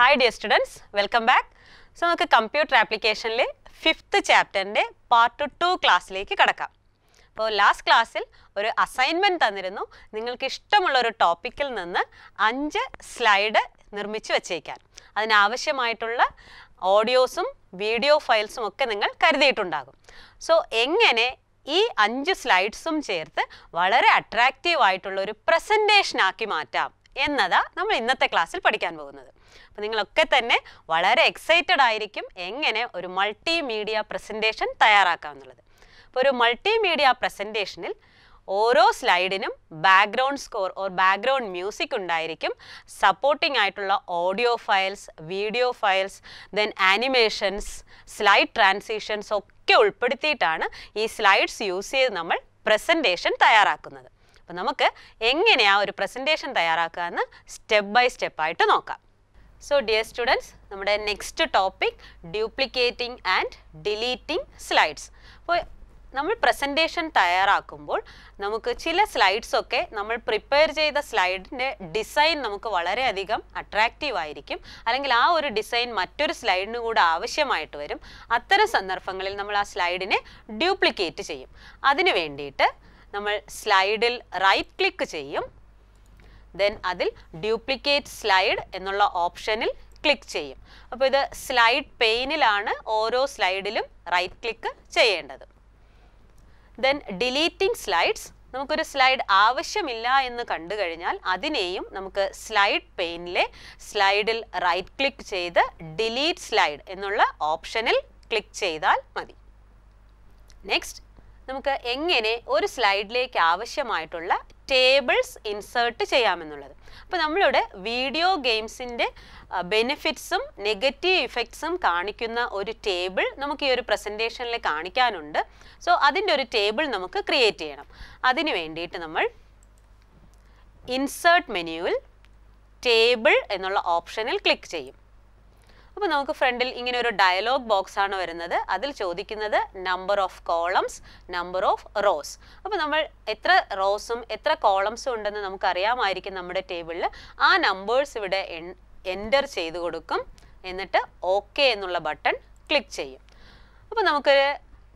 hi dear students welcome back so നമുക്ക് കമ്പ്യൂട്ടർ ആപ്ലിക്കേഷനിലെ ഫിഫ്ത്ത് ചാപ്റ്ററിൻ്റെ പാർട്ട് ടു ക്ലാസ്സിലേക്ക് കടക്കാം അപ്പോൾ ലാസ്റ്റ് ക്ലാസ്സിൽ ഒരു അസൈൻമെൻറ്റ് തന്നിരുന്നു നിങ്ങൾക്ക് ഇഷ്ടമുള്ള ഒരു ടോപ്പിക്കിൽ നിന്ന് അഞ്ച് സ്ലൈഡ് നിർമ്മിച്ച് വച്ചേക്കാൻ അതിനാവശ്യമായിട്ടുള്ള ഓഡിയോസും വീഡിയോ ഫയൽസും ഒക്കെ നിങ്ങൾ കരുതിയിട്ടുണ്ടാകും സോ എങ്ങനെ ഈ അഞ്ച് സ്ലൈഡ്സും ചേർത്ത് വളരെ അട്രാക്റ്റീവ് ആയിട്ടുള്ള ഒരു പ്രസൻറ്റേഷനാക്കി മാറ്റാം എന്നതാ നമ്മൾ ഇന്നത്തെ ക്ലാസ്സിൽ പഠിക്കാൻ പോകുന്നത് അപ്പോൾ നിങ്ങളൊക്കെ തന്നെ വളരെ എക്സൈറ്റഡ് ആയിരിക്കും എങ്ങനെ ഒരു മീഡിയ പ്രസൻറ്റേഷൻ തയ്യാറാക്കാം എന്നുള്ളത് അപ്പോൾ ഒരു മീഡിയ പ്രസൻറ്റേഷനിൽ ഓരോ സ്ലൈഡിനും background score or background music ഉണ്ടായിരിക്കും സപ്പോർട്ടിംഗ് ആയിട്ടുള്ള audio files video files then animations slide transitions ഒക്കെ ഉൾപ്പെടുത്തിയിട്ടാണ് ഈ സ്ലൈഡ്സ് യൂസ് ചെയ്ത് നമ്മൾ പ്രസൻറ്റേഷൻ തയ്യാറാക്കുന്നത് അപ്പം നമുക്ക് എങ്ങനെയാണ് ഒരു പ്രസൻറ്റേഷൻ തയ്യാറാക്കുക എന്ന് സ്റ്റെപ്പ് ബൈ സ്റ്റെപ്പ് ആയിട്ട് നോക്കാം സോ ഡിയർ സ്റ്റുഡൻസ് നമ്മുടെ next topic duplicating and deleting slides അപ്പോൾ നമ്മൾ പ്രസൻറ്റേഷൻ തയ്യാറാക്കുമ്പോൾ നമുക്ക് ചില സ്ലൈഡ്സൊക്കെ നമ്മൾ പ്രിപ്പയർ ചെയ്ത സ്ലൈഡിൻ്റെ ഡിസൈൻ നമുക്ക് വളരെയധികം അട്രാക്റ്റീവ് ആയിരിക്കും അല്ലെങ്കിൽ ആ ഒരു ഡിസൈൻ മറ്റൊരു സ്ലൈഡിന് കൂടെ ആവശ്യമായിട്ട് വരും അത്തരം സന്ദർഭങ്ങളിൽ നമ്മൾ ആ സ്ലൈഡിനെ ഡ്യൂപ്ലിക്കേറ്റ് ചെയ്യും അതിന് വേണ്ടിയിട്ട് നമ്മൾ സ്ലൈഡിൽ റൈറ്റ് ക്ലിക്ക് ചെയ്യും ദെൻ അതിൽ ഡ്യൂപ്ലിക്കേറ്റ് സ്ലൈഡ് എന്നുള്ള ഓപ്ഷനിൽ ക്ലിക്ക് ചെയ്യും അപ്പോൾ ഇത് സ്ലൈഡ് പെയിനിലാണ് ഓരോ സ്ലൈഡിലും റൈറ്റ് ക്ലിക്ക് ചെയ്യേണ്ടത് ദെൻ ഡിലീറ്റിംഗ് സ്ലൈഡ്സ് നമുക്കൊരു സ്ലൈഡ് ആവശ്യമില്ല എന്ന് കണ്ടു കഴിഞ്ഞാൽ അതിനെയും നമുക്ക് സ്ലൈഡ് പെയിനിലെ സ്ലൈഡിൽ റൈറ്റ് ക്ലിക്ക് ചെയ്ത് ഡിലീറ്റ് സ്ലൈഡ് എന്നുള്ള ഓപ്ഷനിൽ ക്ലിക്ക് ചെയ്താൽ മതി നെക്സ്റ്റ് നമുക്ക് എങ്ങനെ ഒരു സ്ലൈഡിലേക്ക് ആവശ്യമായിട്ടുള്ള ടേബിൾസ് ഇൻസേർട്ട് ചെയ്യാമെന്നുള്ളത് അപ്പോൾ നമ്മളിവിടെ വീഡിയോ ഗെയിംസിൻ്റെ ബെനിഫിറ്റ്സും നെഗറ്റീവ് ഇഫക്ട്സും കാണിക്കുന്ന ഒരു ടേബിൾ നമുക്ക് ഈ ഒരു പ്രസൻറ്റേഷനിൽ കാണിക്കാനുണ്ട് സോ അതിൻ്റെ ഒരു ടേബിൾ നമുക്ക് ക്രിയേറ്റ് ചെയ്യണം അതിന് വേണ്ടിയിട്ട് നമ്മൾ ഇൻസേർട്ട് മെനുവിൽ ടേബിൾ എന്നുള്ള ഓപ്ഷനിൽ ക്ലിക്ക് ചെയ്യും അപ്പോൾ നമുക്ക് ഫ്രണ്ടിൽ ഇങ്ങനെ ഒരു ഡയലോഗ് ബോക്സ് ആണ് വരുന്നത് അതിൽ ചോദിക്കുന്നത് number of columns number of rows അപ്പോൾ നമ്മൾ എത്ര റോസും എത്ര കോളംസും ഉണ്ടെന്ന് നമുക്കറിയാമായിരിക്കും നമ്മുടെ ടേബിളിൽ ആ നമ്പേഴ്സ് ഇവിടെ എൻ്റർ ചെയ്ത് കൊടുക്കും എന്നിട്ട് ഓക്കെ എന്നുള്ള ബട്ടൺ ക്ലിക്ക് ചെയ്യും അപ്പോൾ നമുക്ക്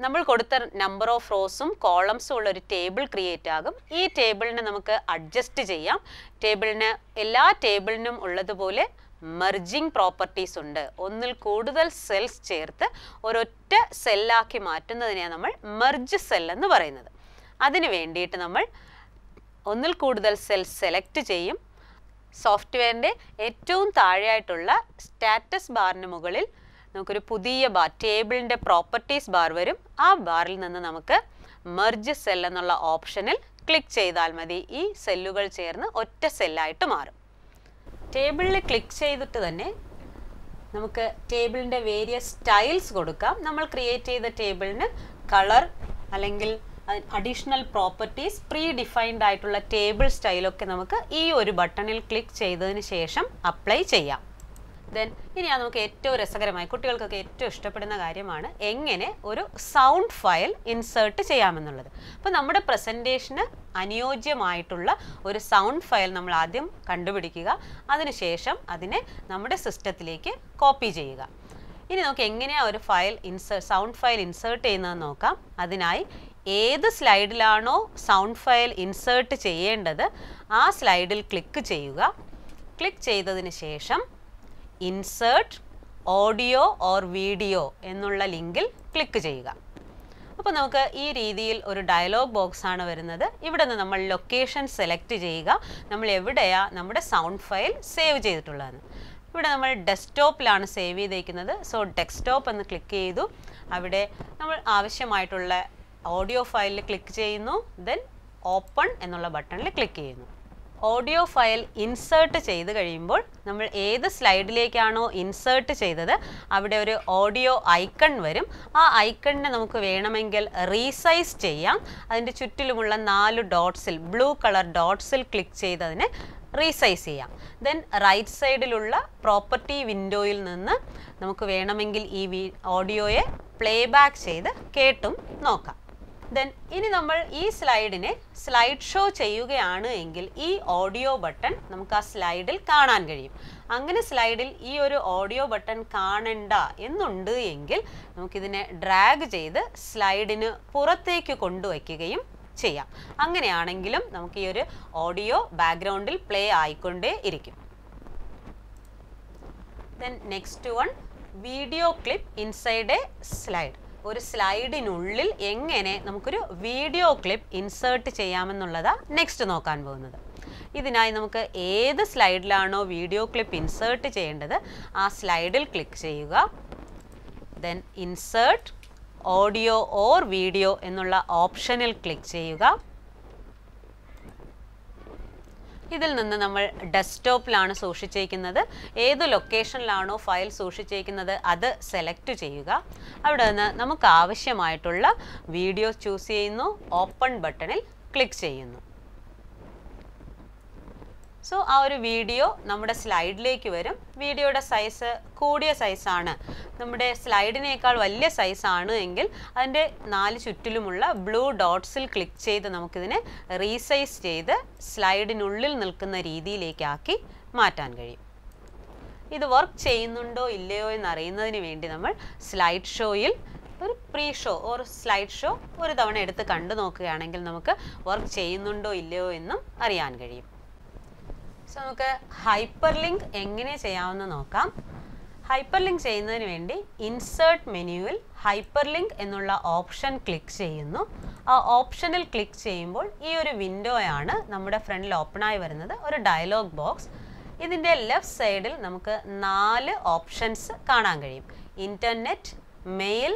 നമ്മൾ കൊടുത്ത നമ്പർ ഓഫ് റോസും കോളംസും ഉള്ള ഒരു ടേബിൾ ക്രിയേറ്റ് ആകും ഈ ടേബിളിനെ നമുക്ക് അഡ്ജസ്റ്റ് ചെയ്യാം ടേബിളിന് എല്ലാ ടേബിളിനും ഉള്ളതുപോലെ മെർജിങ് പ്രോപ്പർട്ടീസ് ഉണ്ട് ഒന്നിൽ കൂടുതൽ സെൽസ് ചേർത്ത് ഒരൊറ്റ സെല്ലാക്കി മാറ്റുന്നതിനെയാണ് നമ്മൾ മെർജ് സെൽ എന്ന് പറയുന്നത് അതിന് വേണ്ടിയിട്ട് നമ്മൾ ഒന്നിൽ കൂടുതൽ സെൽ സെലക്ട് ചെയ്യും സോഫ്റ്റ്വെയറിൻ്റെ ഏറ്റവും താഴെയായിട്ടുള്ള സ്റ്റാറ്റസ് ബാറിന് മുകളിൽ നമുക്കൊരു പുതിയ ബാർ ടേബിളിൻ്റെ പ്രോപ്പർട്ടീസ് ബാർ വരും ആ ബാറിൽ നിന്ന് നമുക്ക് മെർജ് സെൽ എന്നുള്ള ഓപ്ഷനിൽ ക്ലിക്ക് ചെയ്താൽ മതി ഈ സെല്ലുകൾ ചേർന്ന് ഒറ്റ സെല്ലായിട്ട് മാറും ടേബിളിൽ ക്ലിക്ക് ചെയ്തിട്ട് തന്നെ നമുക്ക് ടേബിളിൻ്റെ വേരിയസ് സ്റ്റൈൽസ് കൊടുക്കാം നമ്മൾ ക്രിയേറ്റ് ചെയ്ത ടേബിളിന് കളർ അല്ലെങ്കിൽ അഡീഷണൽ പ്രോപ്പർട്ടീസ് പ്രീ ഡിഫൈൻഡ് ആയിട്ടുള്ള ടേബിൾ സ്റ്റൈലൊക്കെ നമുക്ക് ഈ ഒരു ബട്ടണിൽ ക്ലിക്ക് ചെയ്തതിന് ശേഷം അപ്ലൈ ചെയ്യാം ദെൻ ഇനിയാണ് നമുക്ക് ഏറ്റവും രസകരമായി കുട്ടികൾക്കൊക്കെ ഏറ്റവും ഇഷ്ടപ്പെടുന്ന കാര്യമാണ് എങ്ങനെ ഒരു സൗണ്ട് ഫയൽ ഇൻസേർട്ട് ചെയ്യാമെന്നുള്ളത് അപ്പോൾ നമ്മുടെ പ്രസൻറ്റേഷന് അനുയോജ്യമായിട്ടുള്ള ഒരു സൗണ്ട് ഫയൽ നമ്മൾ ആദ്യം കണ്ടുപിടിക്കുക അതിനുശേഷം അതിനെ നമ്മുടെ സിസ്റ്റത്തിലേക്ക് കോപ്പി ചെയ്യുക ഇനി നമുക്ക് എങ്ങനെയാണ് ഒരു ഫയൽ ഇൻസേ സൗണ്ട് ഫയൽ ഇൻസേർട്ട് ചെയ്യുന്നതെന്ന് നോക്കാം അതിനായി ഏത് സ്ലൈഡിലാണോ സൗണ്ട് ഫയൽ ഇൻസേർട്ട് ചെയ്യേണ്ടത് ആ സ്ലൈഡിൽ ക്ലിക്ക് ചെയ്യുക ക്ലിക്ക് ചെയ്തതിന് ശേഷം ഇൻസേർട്ട് ഓഡിയോ ഓർ വീഡിയോ എന്നുള്ള ലിങ്കിൽ ക്ലിക്ക് ചെയ്യുക അപ്പോൾ നമുക്ക് ഈ രീതിയിൽ ഒരു ഡയലോഗ് ബോക്സ് ആണ് വരുന്നത് ഇവിടെ നിന്ന് നമ്മൾ ലൊക്കേഷൻ സെലക്ട് ചെയ്യുക നമ്മൾ എവിടെയാ നമ്മുടെ സൗണ്ട് ഫയൽ സേവ് ചെയ്തിട്ടുള്ളതെന്ന് ഇവിടെ നമ്മൾ ഡെസ്ക്ടോപ്പിലാണ് സേവ് ചെയ്തേക്കുന്നത് സോ ഡെസ്ക്ടോപ്പ് എന്ന് ക്ലിക്ക് ചെയ്തു അവിടെ നമ്മൾ ആവശ്യമായിട്ടുള്ള ഓഡിയോ ഫയലിൽ ക്ലിക്ക് ചെയ്യുന്നു ദെൻ ഓപ്പൺ എന്നുള്ള ബട്ടണിൽ ക്ലിക്ക് ചെയ്യുന്നു ഓഡിയോ ഫയൽ ഇൻസേർട്ട് ചെയ്ത് കഴിയുമ്പോൾ നമ്മൾ ഏത് സ്ലൈഡിലേക്കാണോ ഇൻസേർട്ട് ചെയ്തത് അവിടെ ഒരു ഓഡിയോ ഐക്കൺ വരും ആ ഐക്കണിനെ നമുക്ക് വേണമെങ്കിൽ റീസൈസ് ചെയ്യാം അതിൻ്റെ ചുറ്റിലുമുള്ള നാല് ഡോട്ട്സിൽ ബ്ലൂ കളർ ഡോട്ട്സിൽ ക്ലിക്ക് ചെയ്ത് റീസൈസ് ചെയ്യാം ദെൻ റൈറ്റ് സൈഡിലുള്ള പ്രോപ്പർട്ടി വിൻഡോയിൽ നിന്ന് നമുക്ക് വേണമെങ്കിൽ ഈ ഓഡിയോയെ പ്ലേ ബാക്ക് ചെയ്ത് കേട്ടും നോക്കാം ദെൻ ഇനി നമ്മൾ ഈ സ്ലൈഡിനെ സ്ലൈഡ് ഷോ ചെയ്യുകയാണ് എങ്കിൽ ഈ ഓഡിയോ ബട്ടൺ നമുക്ക് ആ സ്ലൈഡിൽ കാണാൻ കഴിയും അങ്ങനെ സ്ലൈഡിൽ ഈ ഒരു ഓഡിയോ ബട്ടൺ കാണണ്ട എന്നുണ്ട് എങ്കിൽ നമുക്കിതിനെ ഡ്രാഗ് ചെയ്ത് സ്ലൈഡിന് പുറത്തേക്ക് കൊണ്ടുവയ്ക്കുകയും ചെയ്യാം അങ്ങനെയാണെങ്കിലും നമുക്ക് ഈ ഒരു ഓഡിയോ ബാക്ക്ഗ്രൗണ്ടിൽ പ്ലേ ആയിക്കൊണ്ടേ ഇരിക്കും then next one video clip inside a slide ഒരു സ്ലൈഡിനുള്ളിൽ എങ്ങനെ നമുക്കൊരു വീഡിയോ ക്ലിപ്പ് ഇൻസേർട്ട് ചെയ്യാമെന്നുള്ളതാണ് നെക്സ്റ്റ് നോക്കാൻ പോകുന്നത് ഇതിനായി നമുക്ക് ഏത് സ്ലൈഡിലാണോ വീഡിയോ ക്ലിപ്പ് ഇൻസേർട്ട് ചെയ്യേണ്ടത് ആ സ്ലൈഡിൽ ക്ലിക്ക് ചെയ്യുക then insert audio or video എന്നുള്ള ഓപ്ഷനിൽ ക്ലിക്ക് ചെയ്യുക ഇതിൽ നിന്ന് നമ്മൾ ഡെസ്ക്ടോപ്പിലാണ് സൂക്ഷിച്ചേക്കുന്നത് ഏത് ലൊക്കേഷനിലാണോ ഫയൽ സൂക്ഷിച്ചേക്കുന്നത് അത് സെലക്ട് ചെയ്യുക അവിടെ നിന്ന് നമുക്ക് ആവശ്യമായിട്ടുള്ള വീഡിയോ ചൂസ് ചെയ്യുന്നു ഓപ്പൺ ബട്ടണിൽ ക്ലിക്ക് ചെയ്യുന്നു സോ ആ ഒരു വീഡിയോ നമ്മുടെ സ്ലൈഡിലേക്ക് വരും വീഡിയോയുടെ സൈസ് കൂടിയ സൈസാണ് നമ്മുടെ സ്ലൈഡിനേക്കാൾ വലിയ സൈസാണ് എങ്കിൽ അതിൻ്റെ നാല് ചുറ്റിലുമുള്ള ബ്ലൂ ഡോട്ട്സിൽ ക്ലിക്ക് ചെയ്ത് നമുക്കിതിനെ റീസൈസ് ചെയ്ത് സ്ലൈഡിനുള്ളിൽ നിൽക്കുന്ന രീതിയിലേക്കാക്കി മാറ്റാൻ കഴിയും ഇത് വർക്ക് ചെയ്യുന്നുണ്ടോ ഇല്ലയോ എന്നറിയുന്നതിന് വേണ്ടി നമ്മൾ സ്ലൈഡ് ഷോയിൽ ഒരു pre show or slide show ഒരു തവണ എടുത്ത് കണ്ടു നോക്കുകയാണെങ്കിൽ നമുക്ക് വർക്ക് ചെയ്യുന്നുണ്ടോ ഇല്ലയോ എന്നും അറിയാൻ കഴിയും സോ നമുക്ക് ഹൈപ്പർ ലിങ്ക് എങ്ങനെ ചെയ്യാമെന്ന് നോക്കാം ഹൈപ്പർ ലിങ്ക് ചെയ്യുന്നതിന് വേണ്ടി ഇൻസേർട്ട് മെനുവിൽ ഹൈപ്പർ ലിങ്ക് എന്നുള്ള ഓപ്ഷൻ ക്ലിക്ക് ചെയ്യുന്നു ആ ഓപ്ഷനിൽ ക്ലിക്ക് ചെയ്യുമ്പോൾ ഈ ഒരു വിൻഡോയാണ് നമ്മുടെ ഫ്രണ്ടിൽ ഓപ്പണായി വരുന്നത് ഒരു ഡയലോഗ് ബോക്സ് ഇതിൻ്റെ ലെഫ്റ്റ് സൈഡിൽ നമുക്ക് നാല് ഓപ്ഷൻസ് കാണാൻ കഴിയും internet mail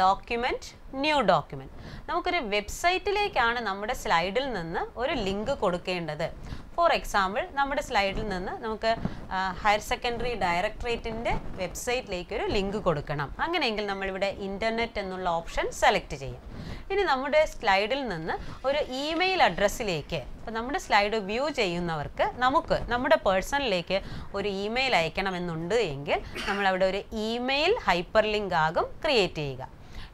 document new document നമുക്കൊരു വെബ്സൈറ്റിലേക്കാണ് നമ്മുടെ സ്ലൈഡിൽ നിന്ന് ഒരു ലിങ്ക് കൊടുക്കേണ്ടത് ഫോർ എക്സാമ്പിൾ നമ്മുടെ സ്ലൈഡിൽ നിന്ന് നമുക്ക് ഹയർ സെക്കൻഡറി ഡയറക്ടറേറ്റിൻ്റെ വെബ്സൈറ്റിലേക്ക് ഒരു ലിങ്ക് കൊടുക്കണം അങ്ങനെയെങ്കിൽ നമ്മളിവിടെ ഇൻ്റർനെറ്റ് എന്നുള്ള ഓപ്ഷൻ സെലക്ട് ചെയ്യും ഇനി നമ്മുടെ സ്ലൈഡിൽ നിന്ന് ഒരു ഇമെയിൽ അഡ്രസ്സിലേക്ക് അപ്പോൾ നമ്മുടെ സ്ലൈഡ് വ്യൂ ചെയ്യുന്നവർക്ക് നമുക്ക് നമ്മുടെ പേഴ്സണിലേക്ക് ഒരു ഇമെയിൽ അയക്കണമെന്നുണ്ട് എങ്കിൽ നമ്മളവിടെ ഒരു ഇമെയിൽ ഹൈപ്പർ ലിങ്ക് ആകും ക്രിയേറ്റ് ചെയ്യുക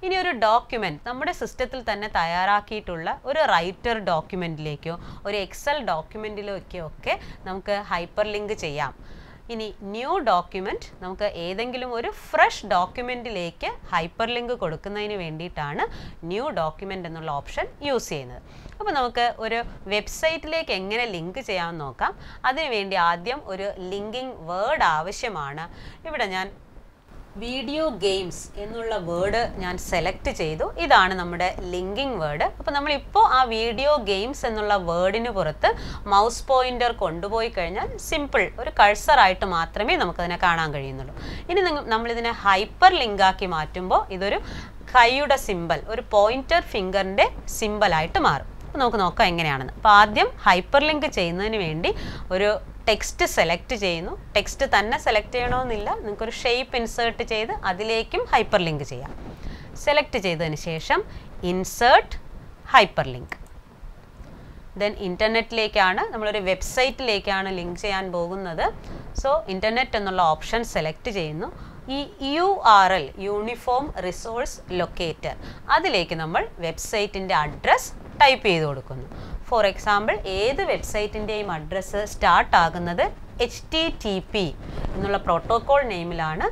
ഇനി ഒരു ഡോക്യുമെൻറ്റ് നമ്മുടെ സിസ്റ്റത്തിൽ തന്നെ തയ്യാറാക്കിയിട്ടുള്ള ഒരു റൈറ്റർ ഡോക്യുമെൻറ്റിലേക്കോ ഒരു എക്സൽ ഡോക്യുമെൻറ്റിലേക്കോ ഒക്കെ നമുക്ക് ഹൈപ്പർ ലിങ്ക് ചെയ്യാം ഇനി ന്യൂ ഡോക്യുമെൻറ്റ് നമുക്ക് ഏതെങ്കിലും ഒരു ഫ്രഷ് ഡോക്യുമെൻറ്റിലേക്ക് ഹൈപ്പർ ലിങ്ക് കൊടുക്കുന്നതിന് വേണ്ടിയിട്ടാണ് ന്യൂ ഡോക്യുമെൻ്റ് എന്നുള്ള ഓപ്ഷൻ യൂസ് ചെയ്യുന്നത് അപ്പോൾ നമുക്ക് ഒരു വെബ്സൈറ്റിലേക്ക് എങ്ങനെ ലിങ്ക് ചെയ്യാമെന്ന് നോക്കാം അതിനുവേണ്ടി ആദ്യം ഒരു ലിങ്കിങ് വേർഡ് ആവശ്യമാണ് ഇവിടെ ഞാൻ വീഡിയോ ഗെയിംസ് എന്നുള്ള വേർഡ് ഞാൻ സെലക്ട് ചെയ്തു ഇതാണ് നമ്മുടെ ലിങ്കിങ് വേർഡ് അപ്പോൾ നമ്മളിപ്പോൾ ആ വീഡിയോ ഗെയിംസ് എന്നുള്ള വേർഡിന് പുറത്ത് മൗസ് പോയിന്റർ കൊണ്ടുപോയി കഴിഞ്ഞാൽ സിമ്പിൾ ഒരു കഴ്സറായിട്ട് മാത്രമേ നമുക്കതിനെ കാണാൻ കഴിയുന്നുള്ളൂ ഇനി നമ്മളിതിനെ ഹൈപ്പർ ലിങ്കാക്കി മാറ്റുമ്പോൾ ഇതൊരു കൈയുടെ സിമ്പൽ ഒരു പോയിന്റർ ഫിംഗറിൻ്റെ സിമ്പലായിട്ട് മാറും നമുക്ക് നോക്കാം എങ്ങനെയാണെന്ന് അപ്പോൾ ആദ്യം ഹൈപ്പർ ലിങ്ക് ചെയ്യുന്നതിന് വേണ്ടി ഒരു ടെക്സ്റ്റ് സെലക്ട് ചെയ്യുന്നു ടെക്സ്റ്റ് തന്നെ സെലക്ട് ചെയ്യണമെന്നില്ല നിങ്ങൾക്കൊരു ഷേപ്പ് ഇൻസേർട്ട് ചെയ്ത് അതിലേക്കും ഹൈപ്പർ ലിങ്ക് ചെയ്യാം സെലക്ട് ചെയ്തതിന് ശേഷം ഇൻസേർട്ട് ഹൈപ്പർ ലിങ്ക് ദെൻ ഇൻ്റർനെറ്റിലേക്കാണ് നമ്മളൊരു വെബ്സൈറ്റിലേക്കാണ് ലിങ്ക് ചെയ്യാൻ പോകുന്നത് സോ ഇൻ്റർനെറ്റ് എന്നുള്ള ഓപ്ഷൻ സെലക്ട് ചെയ്യുന്നു ഈ U R L uniform resource locator അതിലേക്ക് നമ്മൾ വെബ്സൈറ്റിൻ്റെ അഡ്രസ്സ് ടൈപ്പ് ചെയ്ത് കൊടുക്കുന്നു ഫോർ എക്സാമ്പിൾ ഏത് വെബ്സൈറ്റിൻ്റെയും അഡ്രസ്സ് സ്റ്റാർട്ട് ആകുന്നത് എച്ച് ടി ടി പി എന്നുള്ള പ്രോട്ടോകോൾ നെയിമിലാണ്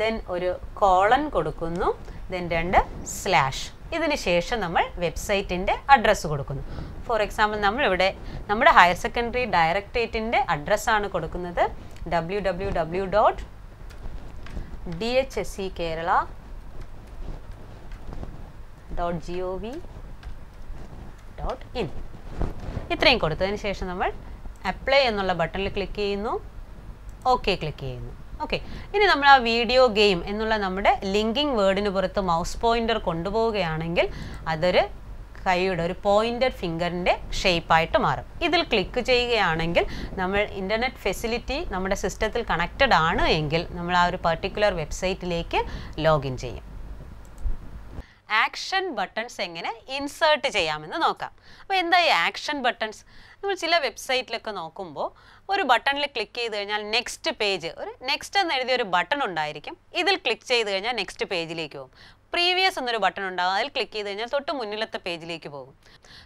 ദെൻ ഒരു കോളൻ കൊടുക്കുന്നു ദെൻ രണ്ട് സ്ലാഷ് ഇതിന് ശേഷം നമ്മൾ വെബ്സൈറ്റിൻ്റെ അഡ്രസ്സ് കൊടുക്കുന്നു ഫോർ എക്സാമ്പിൾ നമ്മളിവിടെ നമ്മുടെ ഹയർ സെക്കൻഡറി ഡയറക്ടറേറ്റിൻ്റെ അഡ്രസ്സാണ് കൊടുക്കുന്നത് W W W dot D H S C Kerala dot G O V dot in ഇത്രയും കൊടുത്തതിന് ശേഷം നമ്മൾ അപ്ലൈ എന്നുള്ള ബട്ടണിൽ ക്ലിക്ക് ചെയ്യുന്നു ഓക്കെ ക്ലിക്ക് ചെയ്യുന്നു ഓക്കെ ഇനി നമ്മൾ ആ വീഡിയോ ഗെയിം എന്നുള്ള നമ്മുടെ ലിങ്കിങ് വേർഡിന് പുറത്ത് മൗസ് പോയിൻറ്റർ കൊണ്ടുപോവുകയാണെങ്കിൽ അതൊരു കൈയുടെ ഒരു പോയിൻറ്റർ ഫിംഗറിൻ്റെ ഷേപ്പായിട്ട് മാറും ഇതിൽ ക്ലിക്ക് ചെയ്യുകയാണെങ്കിൽ നമ്മൾ ഇൻ്റർനെറ്റ് ഫെസിലിറ്റി നമ്മുടെ സിസ്റ്റത്തിൽ കണക്റ്റഡ് ആണ് എങ്കിൽ നമ്മൾ ആ ഒരു പെർട്ടിക്കുലർ വെബ്സൈറ്റിലേക്ക് ലോഗിൻ ചെയ്യും ആക്ഷൻ ബട്ടൺസ് എങ്ങനെ ഇൻസേർട്ട് ചെയ്യാമെന്ന് നോക്കാം അപ്പോൾ എന്താ ഈ ആക്ഷൻ ബട്ടൺസ് നമ്മൾ ചില വെബ്സൈറ്റിലൊക്കെ നോക്കുമ്പോൾ ഒരു ബട്ടണിൽ ക്ലിക്ക് ചെയ്ത് കഴിഞ്ഞാൽ നെക്സ്റ്റ് പേജ് ഒരു നെക്സ്റ്റ് എന്ന് എഴുതിയ ഒരു ബട്ടൺ ഉണ്ടായിരിക്കും ഇതിൽ ക്ലിക്ക് ചെയ്ത് കഴിഞ്ഞാൽ നെക്സ്റ്റ് പേജിലേക്ക് പോകും പ്രീവിയസ് എന്നൊരു ബട്ടൺ ഉണ്ടാകും അതിൽ ക്ലിക്ക് ചെയ്ത് കഴിഞ്ഞാൽ തൊട്ട് മുന്നിലത്തെ പേജിലേക്ക് പോകും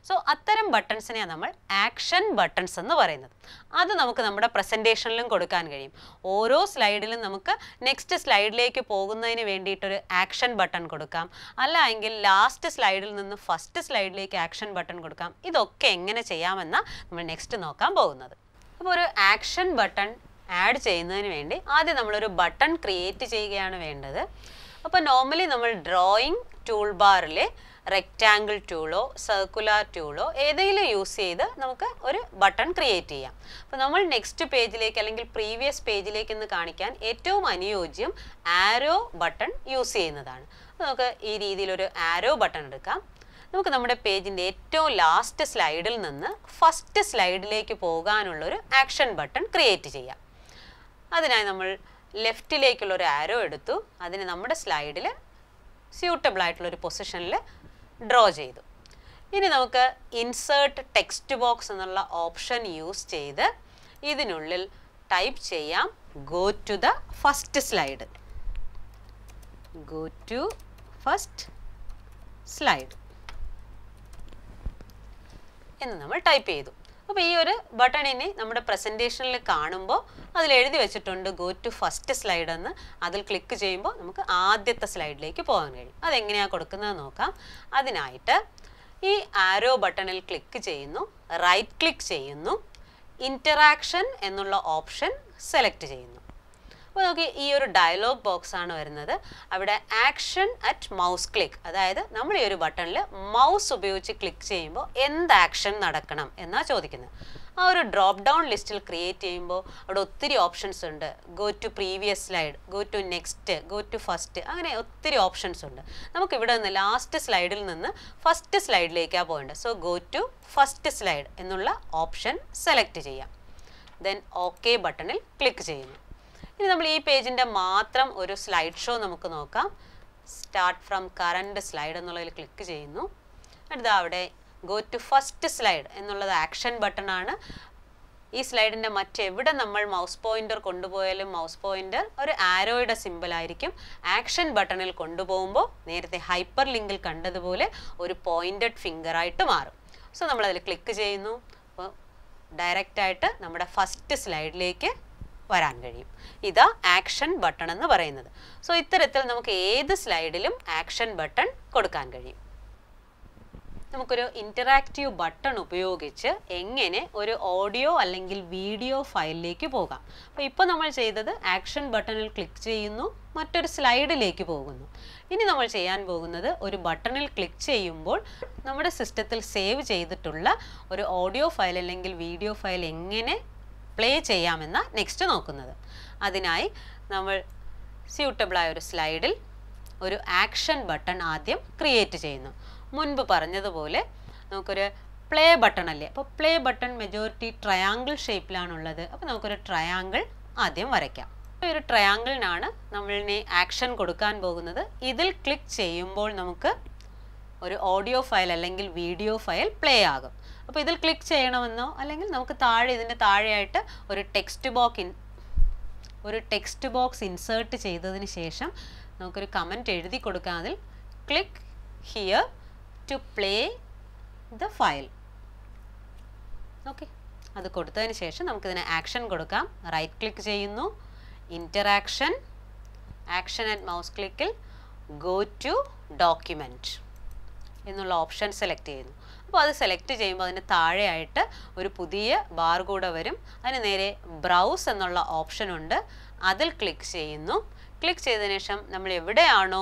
സോ അത്തരം ബട്ടൺസിനെയാണ് നമ്മൾ ആക്ഷൻ ബട്ടൺസ് എന്ന് പറയുന്നത് അത് നമുക്ക് നമ്മുടെ പ്രസൻറ്റേഷനിലും കൊടുക്കാൻ കഴിയും ഓരോ സ്ലൈഡിലും നമുക്ക് നെക്സ്റ്റ് സ്ലൈഡിലേക്ക് പോകുന്നതിന് വേണ്ടിയിട്ടൊരു ആക്ഷൻ ബട്ടൺ കൊടുക്കാം അല്ല എങ്കിൽ ലാസ്റ്റ് സ്ലൈഡിൽ നിന്ന് ഫസ്റ്റ് സ്ലൈഡിലേക്ക് ആക്ഷൻ ബട്ടൺ കൊടുക്കാം ഇതൊക്കെ എങ്ങനെ ചെയ്യാമെന്ന നമ്മൾ നെക്സ്റ്റ് നോക്കാൻ പോകുന്നത് അപ്പോൾ ഒരു ആക്ഷൻ ബട്ടൺ ആഡ് ചെയ്യുന്നതിന് വേണ്ടി ആദ്യം നമ്മളൊരു ബട്ടൺ ക്രിയേറ്റ് ചെയ്യുകയാണ് വേണ്ടത് അപ്പോൾ നോർമലി നമ്മൾ ഡ്രോയിങ് ടൂൾ ബാറിൽ റെക്റ്റാങ്കിൾ ടൂളോ സർക്കുലർ ടൂളോ ഏതെങ്കിലും യൂസ് ചെയ്ത് നമുക്ക് ഒരു ബട്ടൺ ക്രിയേറ്റ് ചെയ്യാം അപ്പോൾ നമ്മൾ നെക്സ്റ്റ് പേജിലേക്ക് അല്ലെങ്കിൽ പ്രീവിയസ് പേജിലേക്ക് എന്ന് കാണിക്കാൻ ഏറ്റവും അനുയോജ്യം ആരോ ബട്ടൺ യൂസ് ചെയ്യുന്നതാണ് നമുക്ക് ഈ രീതിയിലൊരു ആരോ ബട്ടൺ എടുക്കാം നമുക്ക് നമ്മുടെ പേജിൻ്റെ ഏറ്റവും ലാസ്റ്റ് സ്ലൈഡിൽ നിന്ന് ഫസ്റ്റ് സ്ലൈഡിലേക്ക് പോകാനുള്ളൊരു ആക്ഷൻ ബട്ടൺ ക്രിയേറ്റ് ചെയ്യാം അതിനായി നമ്മൾ ലെഫ്റ്റിലേക്കുള്ള ഒരു ആരോ എടുത്തു അതിനെ നമ്മുടെ സ്ലൈഡിൽ സ്യൂട്ടബിൾ ആയിട്ടുള്ള ഒരു പൊസിഷനിൽ ഡ്രോ ചെയ്തു ഇനി നമുക്ക് ഇൻസേർട്ട് ടെക്സ്റ്റ് ബോക്സ് എന്നുള്ള ഓപ്ഷൻ യൂസ് ചെയ്ത് ഇതിനുള്ളിൽ ടൈപ്പ് ചെയ്യാം go to the first slide go to first slide എന്ന് നമ്മൾ ടൈപ്പ് ചെയ്തു അപ്പോൾ ഈ ഒരു ബട്ടൺ ഇനി നമ്മുടെ പ്രസൻറ്റേഷനിൽ കാണുമ്പോൾ അതിൽ എഴുതി വെച്ചിട്ടുണ്ട് ഗോ ടു ഫസ്റ്റ് സ്ലൈഡ് എന്ന് അതിൽ ക്ലിക്ക് ചെയ്യുമ്പോൾ നമുക്ക് ആദ്യത്തെ സ്ലൈഡിലേക്ക് പോകാൻ കഴിയും അതെങ്ങനെയാണ് കൊടുക്കുന്നത് നോക്കാം അതിനായിട്ട് ഈ ആരോ ബട്ടണിൽ ക്ലിക്ക് ചെയ്യുന്നു റൈറ്റ് ക്ലിക്ക് ചെയ്യുന്നു ഇൻറ്ററാക്ഷൻ എന്നുള്ള ഓപ്ഷൻ സെലക്ട് ചെയ്യുന്നു അപ്പോൾ നോക്കി ഈ ഒരു ഡയലോഗ് ബോക്സ് ആണ് വരുന്നത് അവിടെ ആക്ഷൻ അറ്റ് മൗസ് ക്ലിക്ക് അതായത് നമ്മൾ ഈ ഒരു ബട്ടണിൽ മൗസ് ഉപയോഗിച്ച് ക്ലിക്ക് ചെയ്യുമ്പോൾ എന്ത് ആക്ഷൻ നടക്കണം എന്നാണ് ചോദിക്കുന്നത് ആ ഒരു ഡ്രോപ്പ് ഡൗൺ ലിസ്റ്റിൽ ക്രിയേറ്റ് ചെയ്യുമ്പോൾ അവിടെ ഒത്തിരി ഓപ്ഷൻസ് ഉണ്ട് go to previous slide go to next go to first അങ്ങനെ ഒത്തിരി ഓപ്ഷൻസ് ഉണ്ട് നമുക്ക് ഇവിടെ നിന്ന് ലാസ്റ്റ് സ്ലൈഡിൽ നിന്ന് ഫസ്റ്റ് സ്ലൈഡിലേക്കാണ് പോകേണ്ടത് so go to first slide എന്നുള്ള ഓപ്ഷൻ സെലക്ട് ചെയ്യാം ദെൻ ഓക്കെ ബട്ടണിൽ ക്ലിക്ക് ചെയ്യുന്നു ഇനി നമ്മൾ ഈ പേജിൻ്റെ മാത്രം ഒരു സ്ലൈഡ് ഷോ നമുക്ക് നോക്കാം സ്റ്റാർട്ട് ഫ്രം കറണ്ട് സ്ലൈഡ് എന്നുള്ളതിൽ ക്ലിക്ക് ചെയ്യുന്നു അടുത്ത അവിടെ ഗോ ടു ഫസ്റ്റ് സ്ലൈഡ് എന്നുള്ളത് ആക്ഷൻ ബട്ടണാണ് ഈ സ്ലൈഡിൻ്റെ മറ്റെവിടെ നമ്മൾ മൗസ് പോയിന്റർ കൊണ്ടുപോയാലും മൗസ് പോയിന്റർ ഒരു ആരോയുടെ സിമ്പിളായിരിക്കും ആക്ഷൻ ബട്ടണിൽ കൊണ്ടുപോകുമ്പോൾ നേരത്തെ ഹൈപ്പർ ലിങ്കിൽ കണ്ടതുപോലെ ഒരു പോയിൻറ്റഡ് ഫിംഗറായിട്ട് മാറും സോ നമ്മളതിൽ ക്ലിക്ക് ചെയ്യുന്നു അപ്പോൾ ഡയറക്റ്റായിട്ട് നമ്മുടെ ഫസ്റ്റ് സ്ലൈഡിലേക്ക് വരാൻ കഴിയും ഇത് ആക്ഷൻ ബട്ടൺ എന്ന് പറയുന്നത് സോ ഇത്തരത്തിൽ നമുക്ക് ഏത് സ്ലൈഡിലും ആക്ഷൻ ബട്ടൺ കൊടുക്കാൻ കഴിയും നമുക്കൊരു ഇൻ്ററാക്റ്റീവ് ബട്ടൺ ഉപയോഗിച്ച് എങ്ങനെ ഒരു ഓഡിയോ അല്ലെങ്കിൽ വീഡിയോ ഫയലിലേക്ക് പോകാം അപ്പോൾ ഇപ്പോൾ നമ്മൾ ചെയ്തത് ആക്ഷൻ ബട്ടണിൽ ക്ലിക്ക് ചെയ്യുന്നു മറ്റൊരു സ്ലൈഡിലേക്ക് പോകുന്നു ഇനി നമ്മൾ ചെയ്യാൻ പോകുന്നത് ഒരു ബട്ടണിൽ ക്ലിക്ക് ചെയ്യുമ്പോൾ നമ്മുടെ സിസ്റ്റത്തിൽ സേവ് ചെയ്തിട്ടുള്ള ഒരു ഓഡിയോ ഫയൽ അല്ലെങ്കിൽ വീഡിയോ ഫയൽ എങ്ങനെ അപ്ലൈ ചെയ്യാമെന്ന നെക്സ്റ്റ് നോക്കുന്നത് അതിനായി നമ്മൾ സ്യൂട്ടബിളായ ഒരു സ്ലൈഡിൽ ഒരു ആക്ഷൻ ബട്ടൺ ആദ്യം ക്രിയേറ്റ് ചെയ്യുന്നു മുൻപ് പറഞ്ഞതുപോലെ നമുക്കൊരു പ്ലേ ബട്ടൺ അല്ലേ അപ്പോൾ പ്ലേ ബട്ടൺ മെജോറിറ്റി ട്രയാങ്കിൾ ഷേപ്പിലാണുള്ളത് അപ്പോൾ നമുക്കൊരു ട്രയാങ്കിൾ ആദ്യം വരയ്ക്കാം ഈ ഒരു ട്രയാങ്കിളിനാണ് നമ്മളിനി ആക്ഷൻ കൊടുക്കാൻ പോകുന്നത് ഇതിൽ ക്ലിക്ക് ചെയ്യുമ്പോൾ നമുക്ക് ഒരു ഓഡിയോ ഫയൽ അല്ലെങ്കിൽ വീഡിയോ ഫയൽ പ്ലേ ആകും അപ്പോൾ ഇതിൽ ക്ലിക്ക് ചെയ്യണമെന്നോ അല്ലെങ്കിൽ നമുക്ക് താഴെ ഇതിൻ്റെ താഴെയായിട്ട് ഒരു ടെക്സ്റ്റ് ബോക്സ് ഇൻ ഒരു ടെക്സ്റ്റ് ബോക്സ് ഇൻസേർട്ട് ചെയ്തതിന് ശേഷം നമുക്കൊരു കമൻറ്റ് എഴുതി കൊടുക്കാം അതിൽ click here to play the file okay അത് കൊടുത്തതിന് ശേഷം നമുക്കിതിന് ആക്ഷൻ കൊടുക്കാം റൈറ്റ് ക്ലിക്ക് ചെയ്യുന്നു ഇൻ്ററാക്ഷൻ ആക്ഷൻ ആൻഡ് മൗസ് ക്ലിക്കിൽ ഗോ ടു ഡോക്യുമെൻറ്റ് എന്നുള്ള ഓപ്ഷൻ സെലക്ട് ചെയ്യുന്നു അപ്പോൾ അത് സെലക്ട് ചെയ്യുമ്പോൾ അതിന് താഴെയായിട്ട് ഒരു പുതിയ ബാർ കൂടെ വരും അതിന് നേരെ ബ്രൗസ് എന്നുള്ള ഓപ്ഷൻ ഉണ്ട് അതിൽ ക്ലിക്ക് ചെയ്യുന്നു ക്ലിക്ക് ചെയ്തതിന് ശേഷം നമ്മൾ എവിടെയാണോ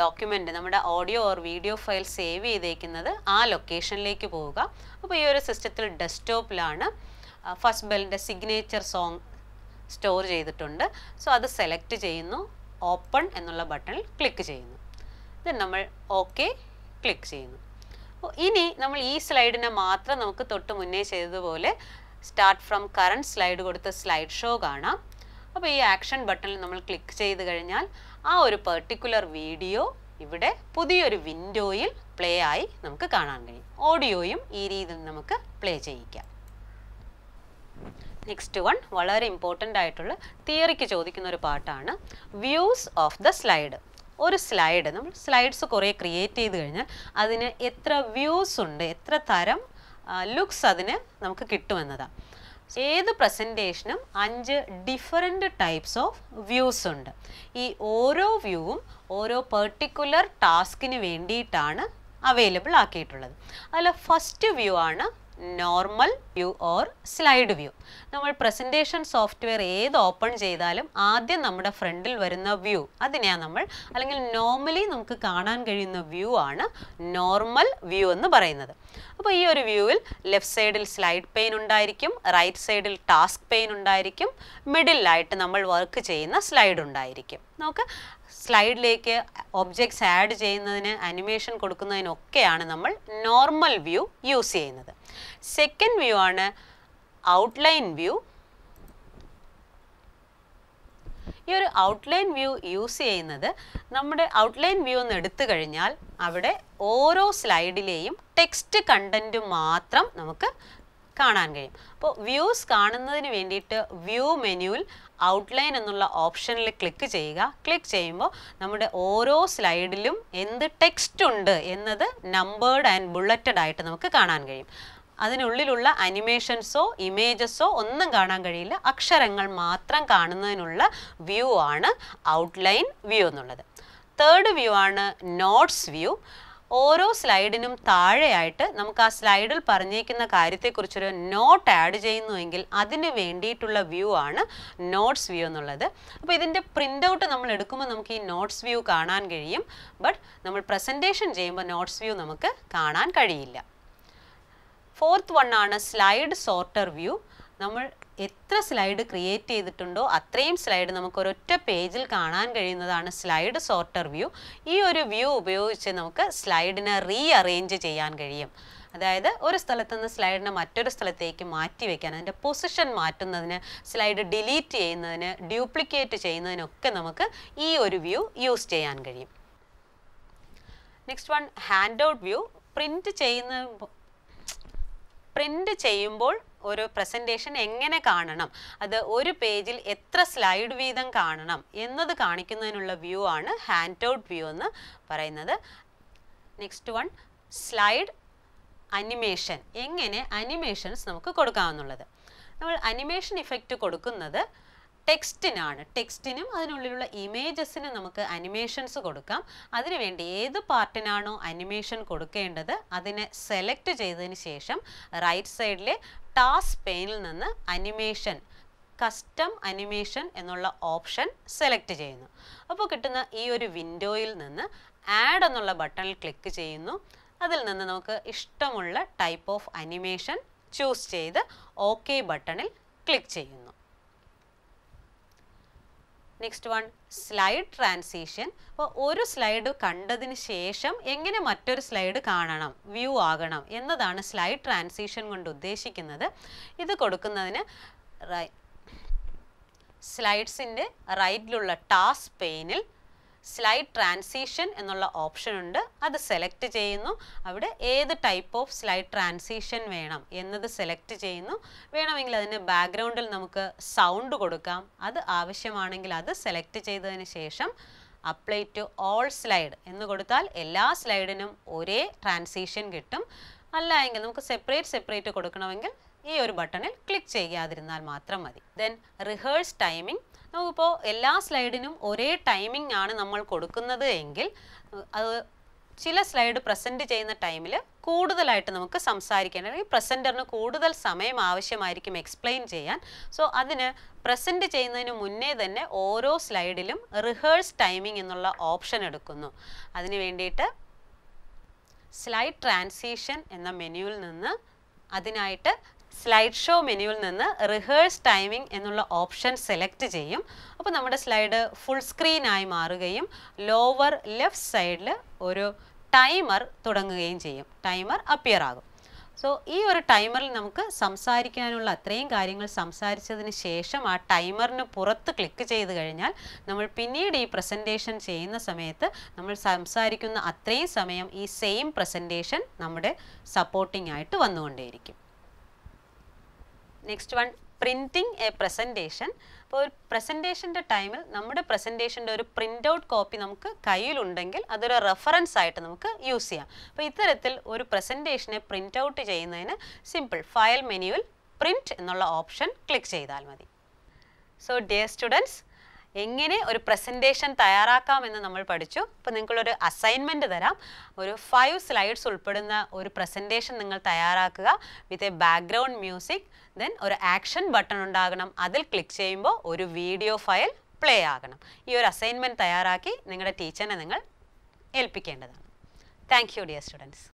ഡോക്യുമെൻ്റ് നമ്മുടെ audio or video file save ചെയ്തേക്കുന്നത് ആ ലൊക്കേഷനിലേക്ക് പോവുക അപ്പോൾ ഈ ഒരു സിസ്റ്റത്തിൽ ഡെസ്ക്ടോപ്പിലാണ് ഫസ്റ്റ് ബെല്ലിൻ്റെ സിഗ്നേച്ചർ സോങ് സ്റ്റോർ ചെയ്തിട്ടുണ്ട് സോ അത് സെലക്ട് ചെയ്യുന്നു ഓപ്പൺ എന്നുള്ള ബട്ടണിൽ ക്ലിക്ക് ചെയ്യുന്നു ഇത് നമ്മൾ ഓക്കെ ക്ലിക്ക് ചെയ്യുന്നു ഇനി നമ്മൾ ഈ സ്ലൈഡിനെ മാത്രം നമുക്ക് തൊട്ട് മുന്നേ ചെയ്തതുപോലെ സ്റ്റാർട്ട് ഫ്രം കറണ്ട് സ്ലൈഡ് കൊടുത്ത് സ്ലൈഡ് ഷോ കാണാം അപ്പോൾ ഈ ആക്ഷൻ ബട്ടണിൽ നമ്മൾ ക്ലിക്ക് ചെയ്ത് കഴിഞ്ഞാൽ ആ ഒരു പെർട്ടിക്കുലർ വീഡിയോ ഇവിടെ പുതിയൊരു വിൻഡോയിൽ പ്ലേ ആയി നമുക്ക് കാണാൻ കഴിയും ഓഡിയോയും ഈ രീതിയിൽ നമുക്ക് പ്ലേ ചെയ്യിക്കാം നെക്സ്റ്റ് വൺ വളരെ ഇമ്പോർട്ടൻ്റ് ആയിട്ടുള്ള തിയറിക്ക് ചോദിക്കുന്ന ഒരു പാട്ടാണ് വ്യൂസ് ഓഫ് ദ സ്ലൈഡ് ഒരു സ്ലൈഡ് നമ്മൾ സ്ലൈഡ്സ് കുറേ ക്രിയേറ്റ് ചെയ്ത് കഴിഞ്ഞാൽ അതിന് എത്ര വ്യൂസ് ഉണ്ട് എത്ര തരം ലുക്സ് അതിന് നമുക്ക് കിട്ടുമെന്നതാണ് ഏത് പ്രസൻറ്റേഷനും അഞ്ച് ഡിഫറെൻറ്റ് ടൈപ്സ് ഓഫ് വ്യൂസ് ഉണ്ട് ഈ ഓരോ വ്യൂവും ഓരോ പെർട്ടിക്കുലർ ടാസ്കിന് വേണ്ടിയിട്ടാണ് അവൈലബിൾ ആക്കിയിട്ടുള്ളത് അതിൽ ഫസ്റ്റ് വ്യൂ ആണ് normal view or slide view നമ്മൾ പ്രസൻറ്റേഷൻ സോഫ്റ്റ്വെയർ ഏത് ഓപ്പൺ ചെയ്താലും ആദ്യം നമ്മുടെ ഫ്രണ്ടിൽ വരുന്ന വ്യൂ അതിനെയാണ് നമ്മൾ അല്ലെങ്കിൽ നോർമലി നമുക്ക് കാണാൻ കഴിയുന്ന വ്യൂ ആണ് നോർമൽ വ്യൂ എന്ന് പറയുന്നത് അപ്പോൾ ഈ ഒരു വ്യൂവിൽ ലെഫ്റ്റ് സൈഡിൽ സ്ലൈഡ് പെയിൻ ഉണ്ടായിരിക്കും റൈറ്റ് സൈഡിൽ ടാസ്ക് പെയിൻ ഉണ്ടായിരിക്കും മിഡിലായിട്ട് നമ്മൾ വർക്ക് ചെയ്യുന്ന സ്ലൈഡ് ഉണ്ടായിരിക്കും നമുക്ക് സ്ലൈഡിലേക്ക് ഒബ്ജക്ട്സ് ആഡ് ചെയ്യുന്നതിന് അനിമേഷൻ കൊടുക്കുന്നതിനൊക്കെയാണ് നമ്മൾ നോർമൽ വ്യൂ യൂസ് ചെയ്യുന്നത് സെക്കൻഡ് വ്യൂ ആണ് ഔട്ട്ലൈൻ വ്യൂ ഈ ഒരു ഔട്ട്ലൈൻ വ്യൂ യൂസ് ചെയ്യുന്നത് നമ്മുടെ ഔട്ട്ലൈൻ വ്യൂ എന്ന് എടുത്തു കഴിഞ്ഞാൽ അവിടെ ഓരോ സ്ലൈഡിലെയും ടെക്സ്റ്റ് കണ്ടൻറ്റ് മാത്രം നമുക്ക് കാണാൻ കഴിയും അപ്പോൾ വ്യൂസ് കാണുന്നതിന് വേണ്ടിയിട്ട് വ്യൂ മെനുവിൽ ഔട്ട്ലൈൻ എന്നുള്ള ഓപ്ഷനിൽ ക്ലിക്ക് ചെയ്യുക ക്ലിക്ക് ചെയ്യുമ്പോൾ നമ്മുടെ ഓരോ സ്ലൈഡിലും എന്ത് ടെക്സ്റ്റ് ഉണ്ട് എന്നത് നമ്പേർഡ് ആൻഡ് ബുള്ളറ്റഡ് ആയിട്ട് നമുക്ക് കാണാൻ കഴിയും അതിനുള്ളിലുള്ള അനിമേഷൻസോ ഇമേജസോ ഒന്നും കാണാൻ കഴിയില്ല അക്ഷരങ്ങൾ മാത്രം കാണുന്നതിനുള്ള വ്യൂ ആണ് ഔട്ട്ലൈൻ വ്യൂ എന്നുള്ളത് തേർഡ് വ്യൂ ആണ് നോട്ട്സ് വ്യൂ ഓരോ സ്ലൈഡിനും താഴെയായിട്ട് നമുക്ക് ആ സ്ലൈഡിൽ പറഞ്ഞിരിക്കുന്ന കാര്യത്തെക്കുറിച്ചൊരു നോട്ട് ആഡ് ചെയ്യുന്നുവെങ്കിൽ അതിന് വേണ്ടിയിട്ടുള്ള വ്യൂ ആണ് നോട്ട്സ് വ്യൂ എന്നുള്ളത് അപ്പോൾ ഇതിൻ്റെ പ്രിൻ്റ് ഔട്ട് നമ്മൾ എടുക്കുമ്പോൾ നമുക്ക് ഈ നോട്ട്സ് വ്യൂ കാണാൻ കഴിയും ബട്ട് നമ്മൾ പ്രസൻറ്റേഷൻ ചെയ്യുമ്പോൾ നോട്ട്സ് വ്യൂ നമുക്ക് കാണാൻ കഴിയില്ല ഫോർത്ത് വൺ ആണ് സ്ലൈഡ് സോർട്ടർ വ്യൂ നമ്മൾ എത്ര സ്ലൈഡ് ക്രിയേറ്റ് ചെയ്തിട്ടുണ്ടോ അത്രയും സ്ലൈഡ് നമുക്ക് ഒരൊറ്റ പേജിൽ കാണാൻ കഴിയുന്നതാണ് സ്ലൈഡ് സോർട്ടർ വ്യൂ ഈ ഒരു വ്യൂ ഉപയോഗിച്ച് നമുക്ക് സ്ലൈഡിനെ റീ അറേഞ്ച് ചെയ്യാൻ കഴിയും അതായത് ഒരു സ്ഥലത്ത് നിന്ന് സ്ലൈഡിനെ മറ്റൊരു സ്ഥലത്തേക്ക് മാറ്റി വയ്ക്കാൻ അതിൻ്റെ പൊസിഷൻ മാറ്റുന്നതിന് സ്ലൈഡ് ഡിലീറ്റ് ചെയ്യുന്നതിന് ഡ്യൂപ്ലിക്കേറ്റ് ചെയ്യുന്നതിനൊക്കെ നമുക്ക് ഈ ഒരു വ്യൂ യൂസ് ചെയ്യാൻ കഴിയും next one handout view print ചെയ്യുന്ന പ്രിന്റ് ചെയ്യുമ്പോൾ ഒരു പ്രസൻറ്റേഷൻ എങ്ങനെ കാണണം അത് ഒരു പേജിൽ എത്ര സ്ലൈഡ് വീതം കാണണം എന്നത് കാണിക്കുന്നതിനുള്ള വ്യൂ ആണ് ഹാൻഡ് ഔട്ട് വ്യൂ എന്ന് പറയുന്നത് നെക്സ്റ്റ് വൺ സ്ലൈഡ് അനിമേഷൻ എങ്ങനെ അനിമേഷൻസ് നമുക്ക് കൊടുക്കാമെന്നുള്ളത് നമ്മൾ അനിമേഷൻ ഇഫക്റ്റ് കൊടുക്കുന്നത് ടെക്സ്റ്റിനാണ് ടെക്സ്റ്റിനും അതിനുള്ളിലുള്ള ഇമേജസിന് നമുക്ക് അനിമേഷൻസ് കൊടുക്കാം അതിനുവേണ്ടി ഏത് പാർട്ടിനാണോ അനിമേഷൻ കൊടുക്കേണ്ടത് അതിനെ സെലക്ട് ചെയ്തതിന് ശേഷം റൈറ്റ് സൈഡിലെ ടാസ്ക് പെയിനിൽ നിന്ന് അനിമേഷൻ കസ്റ്റം അനിമേഷൻ എന്നുള്ള ഓപ്ഷൻ സെലക്ട് ചെയ്യുന്നു അപ്പോൾ കിട്ടുന്ന ഈ ഒരു വിൻഡോയിൽ നിന്ന് ആഡ് എന്നുള്ള ബട്ടണിൽ ക്ലിക്ക് ചെയ്യുന്നു അതിൽ നിന്ന് നമുക്ക് ഇഷ്ടമുള്ള ടൈപ്പ് ഓഫ് അനിമേഷൻ ചൂസ് ചെയ്ത് ഓക്കെ ബട്ടണിൽ ക്ലിക്ക് ചെയ്യുന്നു നെക്സ്റ്റ് വൺ സ്ലൈഡ് ട്രാൻസിഷൻ അപ്പോൾ ഒരു സ്ലൈഡ് കണ്ടതിന് ശേഷം എങ്ങനെ മറ്റൊരു സ്ലൈഡ് കാണണം വ്യൂ ആകണം എന്നതാണ് സ്ലൈഡ് ട്രാൻസിഷൻ കൊണ്ട് ഉദ്ദേശിക്കുന്നത് ഇത് കൊടുക്കുന്നതിന് സ്ലൈഡ്സിൻ്റെ റൈറ്റിലുള്ള ടാസ്ക് പെയിനിൽ സ്ലൈഡ് ട്രാൻസിഷൻ എന്നുള്ള ഓപ്ഷൻ ഉണ്ട് അത് സെലക്ട് ചെയ്യുന്നു അവിടെ ഏത് ടൈപ്പ് ഓഫ് സ്ലൈഡ് ട്രാൻസിഷൻ വേണം എന്നത് സെലക്ട് ചെയ്യുന്നു വേണമെങ്കിൽ അതിന് ബാക്ക്ഗ്രൗണ്ടിൽ നമുക്ക് സൗണ്ട് കൊടുക്കാം അത് ആവശ്യമാണെങ്കിൽ അത് സെലക്ട് ചെയ്തതിന് ശേഷം അപ്ലൈ ടു ഓൾ സ്ലൈഡ് എന്ന് കൊടുത്താൽ എല്ലാ സ്ലൈഡിനും ഒരേ ട്രാൻസിഷൻ കിട്ടും അല്ല എങ്കിൽ നമുക്ക് സെപ്പറേറ്റ് സെപ്പറേറ്റ് കൊടുക്കണമെങ്കിൽ ഈ ഒരു ബട്ടണിൽ ക്ലിക്ക് ചെയ്യാതിരുന്നാൽ മാത്രം മതി ദെൻ റിഹേഴ്സ് ടൈമിംഗ് നമുക്കിപ്പോൾ എല്ലാ സ്ലൈഡിനും ഒരേ ടൈമിംഗ് ആണ് നമ്മൾ കൊടുക്കുന്നത് എങ്കിൽ അത് ചില സ്ലൈഡ് പ്രസൻറ്റ് ചെയ്യുന്ന ടൈമിൽ കൂടുതലായിട്ട് നമുക്ക് സംസാരിക്കാൻ അല്ലെങ്കിൽ പ്രസൻറ്ററിന് കൂടുതൽ സമയം ആവശ്യമായിരിക്കും എക്സ്പ്ലെയിൻ ചെയ്യാൻ സോ അതിന് പ്രസൻറ്റ് ചെയ്യുന്നതിന് മുന്നേ തന്നെ ഓരോ സ്ലൈഡിലും റിഹേഴ്സ് ടൈമിംഗ് എന്നുള്ള ഓപ്ഷൻ എടുക്കുന്നു അതിന് വേണ്ടിയിട്ട് സ്ലൈഡ് ട്രാൻസിഷൻ എന്ന മെനുവിൽ നിന്ന് അതിനായിട്ട് സ്ലൈഡ് ഷോ മെനുവിൽ നിന്ന് റിഹേഴ്സ് ടൈമിംഗ് എന്നുള്ള ഓപ്ഷൻ സെലക്ട് ചെയ്യും അപ്പോൾ നമ്മുടെ സ്ലൈഡ് ഫുൾ സ്ക്രീനായി മാറുകയും ലോവർ ലെഫ്റ്റ് സൈഡിൽ ഒരു ടൈമർ തുടങ്ങുകയും ചെയ്യും ടൈമർ അപ്പിയർ ആകും സോ ഈ ഒരു ടൈമറിൽ നമുക്ക് സംസാരിക്കാനുള്ള അത്രയും കാര്യങ്ങൾ സംസാരിച്ചതിന് ശേഷം ആ ടൈമറിന് പുറത്ത് ക്ലിക്ക് ചെയ്ത് കഴിഞ്ഞാൽ നമ്മൾ പിന്നീട് ഈ പ്രസൻറ്റേഷൻ ചെയ്യുന്ന സമയത്ത് നമ്മൾ സംസാരിക്കുന്ന അത്രയും സമയം ഈ സെയിം പ്രസൻറ്റേഷൻ നമ്മുടെ സപ്പോർട്ടിംഗ് ആയിട്ട് വന്നുകൊണ്ടേയിരിക്കും next one printing a presentation അപ്പോൾ ഒരു പ്രസൻറ്റേഷൻ്റെ ടൈമിൽ നമ്മുടെ പ്രസൻറ്റേഷൻ്റെ ഒരു പ്രിൻ്റ് ഔട്ട് കോപ്പി നമുക്ക് കയ്യിലുണ്ടെങ്കിൽ അതൊരു റെഫറൻസ് ആയിട്ട് നമുക്ക് യൂസ് ചെയ്യാം അപ്പോൾ ഇത്തരത്തിൽ ഒരു പ്രസൻറ്റേഷനെ പ്രിൻ്റ് ഔട്ട് ചെയ്യുന്നതിന് സിമ്പിൾ ഫയൽ മെനുവിൽ പ്രിൻറ്റ് എന്നുള്ള ഓപ്ഷൻ ക്ലിക്ക് ചെയ്താൽ മതി സോ ഡിയർ സ്റ്റുഡൻസ് എങ്ങനെ ഒരു പ്രസൻറ്റേഷൻ തയ്യാറാക്കാമെന്ന് നമ്മൾ പഠിച്ചു അപ്പോൾ നിങ്ങൾക്കുള്ളൊരു അസൈൻമെൻറ്റ് തരാം ഒരു ഫൈവ് സ്ലൈഡ്സ് ഉൾപ്പെടുന്ന ഒരു പ്രസൻറ്റേഷൻ നിങ്ങൾ തയ്യാറാക്കുക with a background music then ഒരു ആക്ഷൻ ബട്ടൺ ഉണ്ടാകണം അതിൽ ക്ലിക്ക് ചെയ്യുമ്പോൾ ഒരു വീഡിയോ ഫയൽ പ്ലേ ആകണം ഈ ഒരു അസൈൻമെൻറ്റ് തയ്യാറാക്കി നിങ്ങളുടെ ടീച്ചറിനെ നിങ്ങൾ ഏൽപ്പിക്കേണ്ടതാണ് താങ്ക് യു ഡിയർ സ്റ്റുഡൻസ്